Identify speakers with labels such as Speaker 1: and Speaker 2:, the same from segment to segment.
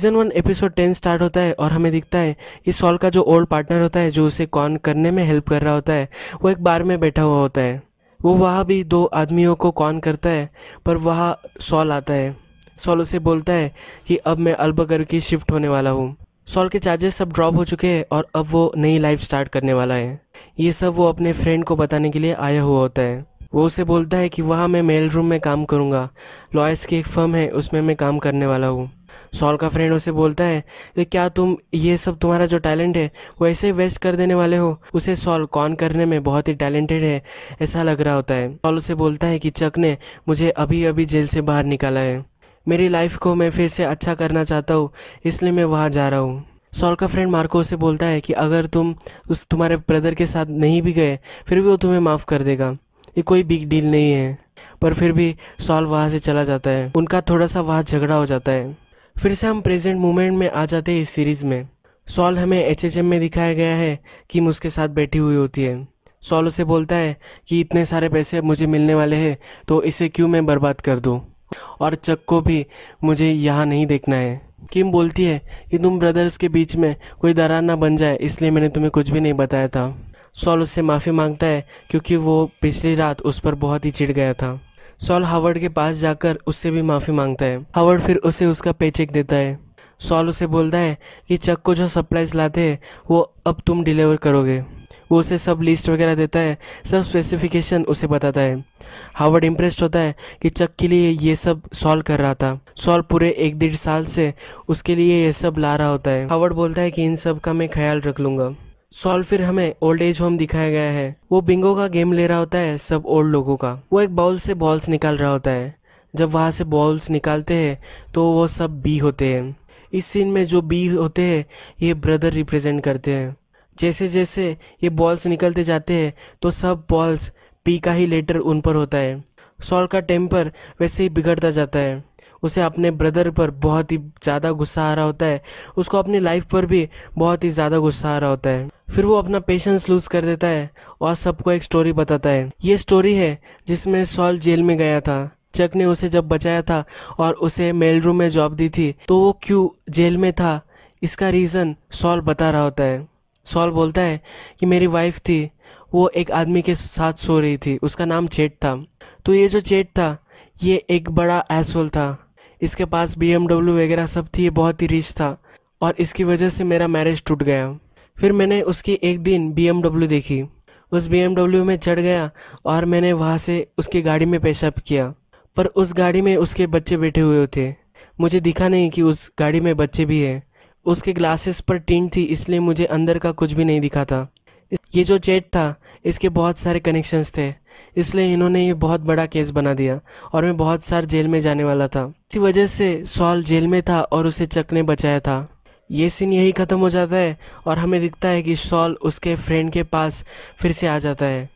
Speaker 1: season one episode ten start होता है और हमें दिखता है कि सॉल का जो ओल्ड पार्टनर होता है जो उसे कॉन करने में हेल्प कर रहा होता है वो एक बार में बैठा हुआ होता है वो वहाँ भी दो आदमियों को कॉन करता है पर वहाँ सॉल आता है सॉल उसे बोलता है कि अब मैं अल्बकर की शिफ्ट होने वाला हूँ सॉल के चार्जेस सब ड्रॉप हो चुके हैं और अब वो नई लाइफ स्टार्ट करने वाला है ये सब वो अपने फ्रेंड को बताने के लिए आया हुआ होता है वो उसे बोलता है कि वहाँ मैं मेल रूम में काम करूँगा लॉयस की एक फर्म है उसमें मैं काम करने वाला हूँ सॉल का फ्रेंड उसे बोलता है कि क्या तुम ये सब तुम्हारा जो टैलेंट है वो ऐसे ही वेस्ट कर देने वाले हो उसे सॉल कॉन करने में बहुत ही टैलेंटेड है ऐसा लग रहा होता है सॉल उसे बोलता है कि चक ने मुझे अभी अभी जेल से बाहर निकाला है मेरी लाइफ को मैं फिर से अच्छा करना चाहता हूँ इसलिए मैं वहाँ जा रहा हूँ सॉल का फ्रेंड मार्को उसे बोलता है कि अगर तुम उस तुम्हारे ब्रदर के साथ नहीं भी गए फिर भी वो तुम्हें माफ़ कर देगा ये कोई बिग डील नहीं है पर फिर भी सॉल वहाँ से चला जाता है उनका थोड़ा सा वहाँ झगड़ा हो जाता है फिर से हम प्रेजेंट मोमेंट में आ जाते हैं इस सीरीज़ में सॉल हमें एच एच एम में दिखाया गया है कि उसके साथ बैठी हुई होती है सॉल उसे बोलता है कि इतने सारे पैसे मुझे मिलने वाले हैं तो इसे क्यों मैं बर्बाद कर दूँ और चक को भी मुझे यहाँ नहीं देखना है किम बोलती है कि तुम ब्रदर्स के बीच में कोई दरार ना बन जाए इसलिए मैंने तुम्हें कुछ भी नहीं बताया था सॉल उससे माफ़ी मांगता है क्योंकि वो पिछली रात उस पर बहुत ही चिढ़ गया था सॉल हावर्ड के पास जाकर उससे भी माफ़ी मांगता है हावर्ड फिर उसे उसका पेचेक देता है सॉल उसे बोलता है कि चक को जो सप्लाइज लाते हैं वो अब तुम डिलीवर करोगे वो उसे सब लिस्ट वगैरह देता है सब स्पेसिफिकेशन उसे बताता है हावर्ड इम्प्रेस्ड होता है कि चक के लिए ये सब सॉल्व कर रहा था सॉल्व पूरे एक डेढ़ साल से उसके लिए ये सब ला रहा होता है हावर्ड बोलता है कि इन सब का मैं ख्याल रख लूँगा सॉल फिर हमें ओल्ड एज होम दिखाया गया है वो बिंगो का गेम ले रहा होता है सब ओल्ड लोगों का वो एक बॉल से बॉल्स निकाल रहा होता है जब वहाँ से बॉल्स निकालते हैं तो वो सब बी होते हैं इस सीन में जो बी होते हैं ये ब्रदर रिप्रेजेंट करते हैं जैसे जैसे ये बॉल्स निकलते जाते हैं तो सब बॉल्स पी का ही लेटर उन पर होता है सॉल का टेम्पर वैसे ही बिगड़ता जाता है उसे अपने ब्रदर पर बहुत ही ज़्यादा गुस्सा आ रहा होता है उसको अपनी लाइफ पर भी बहुत ही ज़्यादा गुस्सा आ रहा होता है फिर वो अपना पेशेंस लूज कर देता है और सबको एक स्टोरी बताता है ये स्टोरी है जिसमें सॉल जेल में गया था चक ने उसे जब बचाया था और उसे मेल रूम में जॉब दी थी तो वो क्यों जेल में था इसका रीज़न सॉल बता रहा होता है सॉल बोलता है कि मेरी वाइफ थी वो एक आदमी के साथ सो रही थी उसका नाम चेट था तो ये जो चेट था ये एक बड़ा एसोल था इसके पास बी वगैरह सब थी ये बहुत ही रिच था और इसकी वजह से मेरा मैरिज टूट गया फिर मैंने उसकी एक दिन बी देखी उस बी में चढ़ गया और मैंने वहाँ से उसकी गाड़ी में पेशाब किया पर उस गाड़ी में उसके बच्चे बैठे हुए थे मुझे दिखा नहीं कि उस गाड़ी में बच्चे भी हैं उसके ग्लासेस पर टीन थी इसलिए मुझे अंदर का कुछ भी नहीं दिखा था ये जो चैट था इसके बहुत सारे कनेक्शंस थे इसलिए इन्होंने ये बहुत बड़ा केस बना दिया और मैं बहुत सार जेल में जाने वाला था इसी वजह से सॉल जेल में था और उसे चक ने बचाया था ये सीन यही ख़त्म हो जाता है और हमें दिखता है कि सॉल उसके फ्रेंड के पास फिर से आ जाता है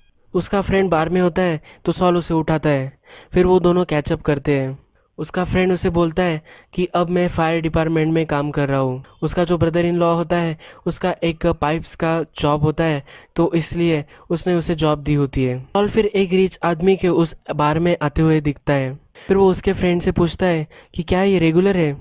Speaker 1: उसका फ्रेंड बार में होता है तो सॉल उसे उठाता है फिर वो दोनों कैचअप करते हैं उसका फ्रेंड उसे बोलता है कि अब मैं फायर डिपार्टमेंट में काम कर रहा हूँ उसका जो ब्रदर इन लॉ होता है उसका एक पाइप्स का जॉब होता है तो इसलिए उसने उसे जॉब दी होती है और फिर एक रिच आदमी के उस बार में आते हुए दिखता है फिर वो उसके फ्रेंड से पूछता है कि क्या ये रेगुलर है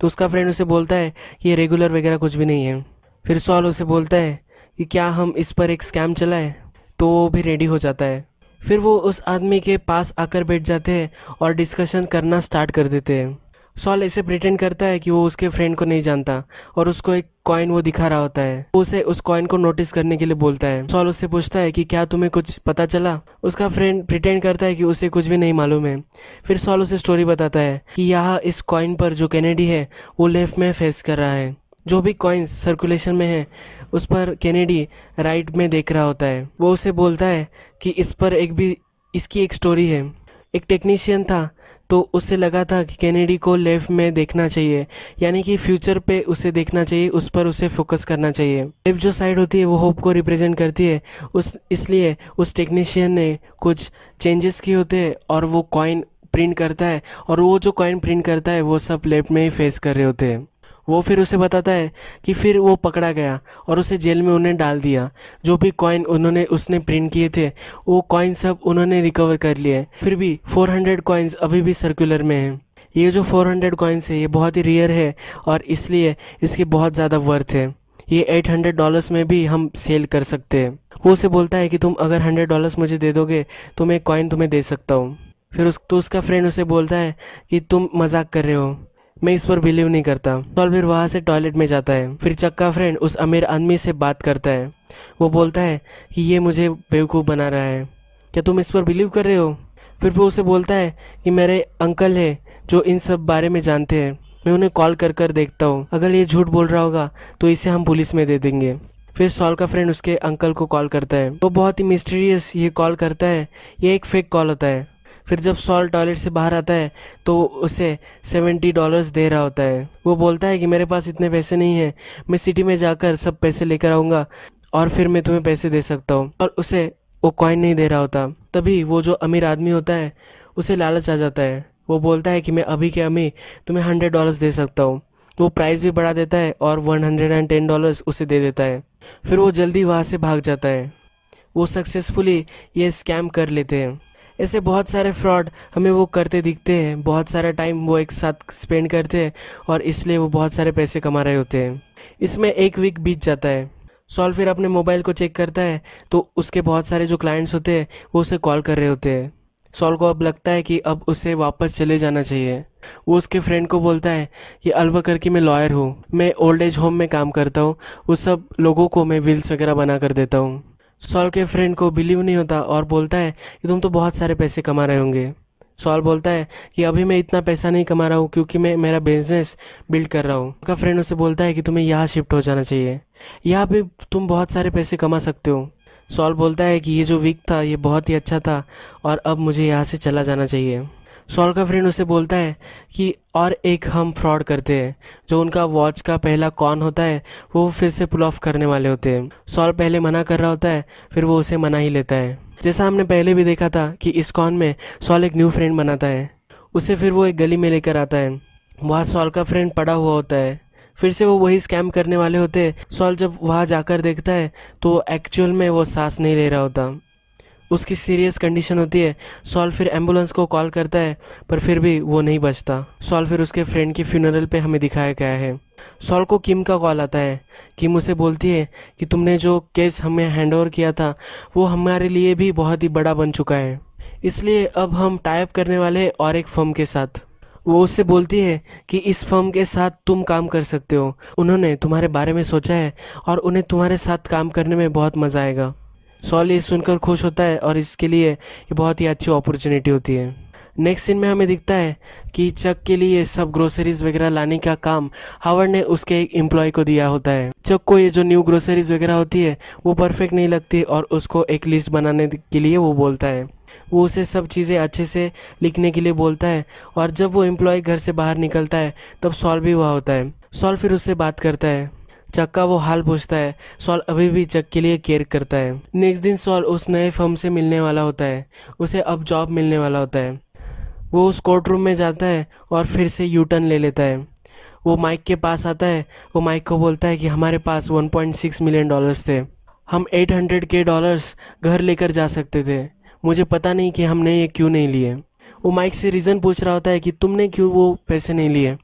Speaker 1: तो उसका फ्रेंड उसे बोलता है ये रेगुलर वगैरह कुछ भी नहीं है फिर सॉल उसे बोलता है कि क्या हम इस पर एक स्कैम चलाएं तो वो भी रेडी हो जाता है फिर वो उस आदमी के पास आकर बैठ जाते हैं और डिस्कशन करना स्टार्ट कर देते हैं सॉल ऐसे प्रिटेंड करता है कि वो उसके फ्रेंड को नहीं जानता और उसको एक कॉइन वो दिखा रहा होता है उसे उस कॉइन को नोटिस करने के लिए बोलता है सॉल उससे पूछता है कि क्या तुम्हें कुछ पता चला उसका फ्रेंड प्रिटेंड करता है कि उसे कुछ भी नहीं मालूम है फिर सॉल उसे स्टोरी बताता है कि यहाँ इस कॉइन पर जो कैनेडी है वो लेफ्ट में फेस कर रहा है जो भी कॉइन्स सर्कुलेशन में है उस पर कैनेडी राइट में देख रहा होता है वो उसे बोलता है कि इस पर एक भी इसकी एक स्टोरी है एक टेक्नीशियन था तो उसे लगा था कि कैनेडी को लेफ्ट में देखना चाहिए यानी कि फ्यूचर पे उसे देखना चाहिए उस पर उसे फोकस करना चाहिए लेफ्ट जो साइड होती है वो होप को रिप्रेजेंट करती है उस इसलिए उस टेक्नीशियन ने कुछ चेंजेस किए होते हैं और वो कॉइन प्रिंट करता है और वो जो कॉइन प्रिंट करता है वो सब लेफ्ट में ही फेस कर रहे होते हैं वो फिर उसे बताता है कि फिर वो पकड़ा गया और उसे जेल में उन्हें डाल दिया जो भी कॉइन उन्होंने उसने प्रिंट किए थे वो कॉइन सब उन्होंने रिकवर कर लिए फिर भी 400 हंड्रेड कॉइन्स अभी भी सर्कुलर में हैं ये जो 400 हंड्रेड कॉइन्स है ये बहुत ही रेयर है और इसलिए इसके बहुत ज़्यादा वर्थ है ये 800 हंड्रेड डॉलर्स में भी हम सेल कर सकते हैं वो उसे बोलता है कि तुम अगर हंड्रेड डॉलर्स मुझे दे दोगे तो मैं कॉइन तुम्हें दे सकता हूँ फिर उस तो उसका फ्रेंड उसे बोलता है कि तुम मजाक कर रहे हो मैं इस पर बिलीव नहीं करता तो फिर वहाँ से टॉयलेट में जाता है फिर चक्का फ्रेंड उस अमीर आदमी से बात करता है वो बोलता है कि ये मुझे बेवकूफ़ बना रहा है क्या तुम इस पर बिलीव कर रहे हो फिर वो उसे बोलता है कि मेरे अंकल है जो इन सब बारे में जानते हैं मैं उन्हें कॉल कर कर देखता हूँ अगर ये झूठ बोल रहा होगा तो इसे हम पुलिस में दे देंगे फिर सॉल का फ्रेंड उसके अंकल को कॉल करता है वो बहुत ही मिस्टीरियस ये कॉल करता है ये एक फेक कॉल होता है फिर जब सॉल टॉयलेट से बाहर आता है तो उसे सेवेंटी डॉलर्स दे रहा होता है वो बोलता है कि मेरे पास इतने पैसे नहीं हैं मैं सिटी में जाकर सब पैसे लेकर आऊँगा और फिर मैं तुम्हें पैसे दे सकता हूँ और उसे वो कॉइन नहीं दे रहा होता तभी वो जो अमीर आदमी होता है उसे लालच आ जाता है वो बोलता है कि मैं अभी के अमीर तुम्हें हंड्रेड डॉलर्स दे सकता हूँ वो प्राइस भी बढ़ा देता है और one hundred and ten dollars उसे दे देता है फिर वो जल्दी वहाँ से भाग जाता है वो सक्सेसफुली ये स्कैम कर लेते हैं ऐसे बहुत सारे फ्रॉड हमें वो करते दिखते हैं बहुत सारा टाइम वो एक साथ स्पेंड करते हैं और इसलिए वो बहुत सारे पैसे कमा रहे होते हैं इसमें एक वीक बीत जाता है सॉल फिर अपने मोबाइल को चेक करता है तो उसके बहुत सारे जो क्लाइंट्स होते हैं वो उसे कॉल कर रहे होते हैं सॉल को अब लगता है कि अब उसे वापस चले जाना चाहिए वो उसके फ्रेंड को बोलता है कि अलवा करके मैं लॉयर हूँ मैं ओल्ड एज होम में काम करता हूँ उस सब लोगों को मैं विल्स वगैरह बना कर देता हूँ सॉल के फ्रेंड को बिलीव नहीं होता और बोलता है कि तुम तो बहुत सारे पैसे कमा रहे होंगे सॉल बोलता है कि अभी मैं इतना पैसा नहीं कमा रहा हूँ क्योंकि मैं मेरा बिजनेस बिल्ड कर रहा हूँ उनका फ्रेंड उसे बोलता है कि तुम्हें यहाँ शिफ्ट हो जाना चाहिए यहाँ पर तुम बहुत सारे पैसे कमा सकते हो सॉल बोलता है कि ये जो वीक था ये बहुत ही अच्छा था और अब मुझे यहाँ से चला जाना चाहिए सॉल का फ्रेंड उसे बोलता है कि और एक हम फ्रॉड करते हैं जो उनका वॉच का पहला कॉन होता है वो फिर से पुल ऑफ करने वाले होते हैं सॉल पहले मना कर रहा होता है फिर वो उसे मना ही लेता है जैसा हमने पहले भी देखा था कि इस कॉन में सॉल एक न्यू फ्रेंड बनाता है उसे फिर वो एक गली में लेकर आता है वहाँ सॉल का फ्रेंड पड़ा हुआ होता है फिर से वो वही स्कैम करने वाले होते हैं सॉल जब वहाँ जाकर देखता है तो एक्चुअल में वो सांस नहीं ले रहा होता उसकी सीरियस कंडीशन होती है सॉल फिर एम्बुलेंस को कॉल करता है पर फिर भी वो नहीं बचता सॉल फिर उसके फ्रेंड की फ्यूनरल पे हमें दिखाया गया है सॉल को किम का कॉल आता है किम उसे बोलती है कि तुमने जो केस हमें हैंड ओवर किया था वो हमारे लिए भी बहुत ही बड़ा बन चुका है इसलिए अब हम टाइप करने वाले और एक फर्म के साथ वो उससे बोलती है कि इस फर्म के साथ तुम काम कर सकते हो उन्होंने तुम्हारे बारे में सोचा है और उन्हें तुम्हारे साथ काम करने में बहुत मज़ा आएगा सॉल ये सुनकर खुश होता है और इसके लिए ये बहुत ही अच्छी अपॉर्चुनिटी होती है नेक्स्ट सीन में हमें दिखता है कि चक के लिए सब ग्रोसरीज वगैरह लाने का काम हावर्ड ने उसके एक एम्प्लॉय को दिया होता है चक को ये जो न्यू ग्रोसरीज वगैरह होती है वो परफेक्ट नहीं लगती और उसको एक लिस्ट बनाने के लिए वो बोलता है वो उसे सब चीज़ें अच्छे से लिखने के लिए बोलता है और जब वो एम्प्लॉय घर से बाहर निकलता है तब सॉल्व भी हुआ होता है सॉल्व फिर उससे बात करता है चक का वो हाल पूछता है सॉल अभी भी चक के लिए केयर करता है नेक्स्ट दिन सॉल उस नए फर्म से मिलने वाला होता है उसे अब जॉब मिलने वाला होता है वो उस कोर्ट रूम में जाता है और फिर से यू टर्न ले लेता है वो माइक के पास आता है वो माइक को बोलता है कि हमारे पास 1.6 मिलियन डॉलर्स थे हम 800 के डॉलर्स घर लेकर जा सकते थे मुझे पता नहीं कि हमने ये क्यों नहीं लिए वो माइक से रीज़न पूछ रहा होता है कि तुमने क्यों वो पैसे नहीं लिए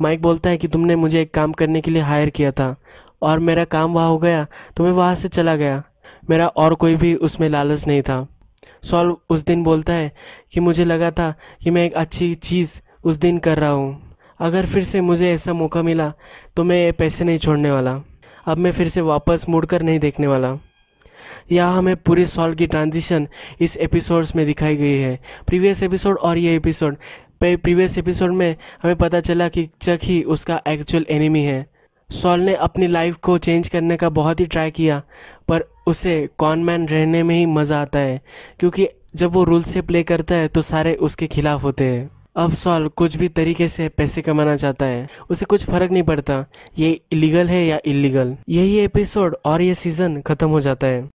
Speaker 1: माइक बोलता है कि तुमने मुझे एक काम करने के लिए हायर किया था और मेरा काम वहाँ हो गया तो मैं वहाँ से चला गया मेरा और कोई भी उसमें लालच नहीं था सॉल उस दिन बोलता है कि मुझे लगा था कि मैं एक अच्छी चीज़ उस दिन कर रहा हूँ अगर फिर से मुझे ऐसा मौका मिला तो मैं ये पैसे नहीं छोड़ने वाला अब मैं फिर से वापस मुड़ कर नहीं देखने वाला यह हमें पूरे सॉल की ट्रांजिशन इस एपिसोड्स में दिखाई गई है प्रीवियस एपिसोड और ये एपिसोड पर प्रीवियस एपिसोड में हमें पता चला कि चक ही उसका एक्चुअल एनिमी है सॉल ने अपनी लाइफ को चेंज करने का बहुत ही ट्राई किया पर उसे कॉनमैन रहने में ही मज़ा आता है क्योंकि जब वो रूल से प्ले करता है तो सारे उसके खिलाफ होते हैं अब सॉल कुछ भी तरीके से पैसे कमाना चाहता है उसे कुछ फर्क नहीं पड़ता ये इलीगल है या इलीगल यही एपिसोड और ये सीज़न ख़त्म हो जाता है